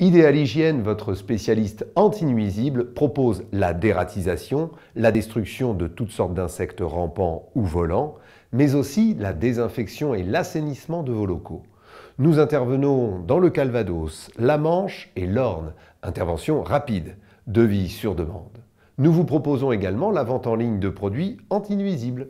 Idéal Hygiène, votre spécialiste anti-nuisible, propose la dératisation, la destruction de toutes sortes d'insectes rampants ou volants, mais aussi la désinfection et l'assainissement de vos locaux. Nous intervenons dans le Calvados, la Manche et l'Orne. Intervention rapide, devis sur demande. Nous vous proposons également la vente en ligne de produits anti-nuisibles.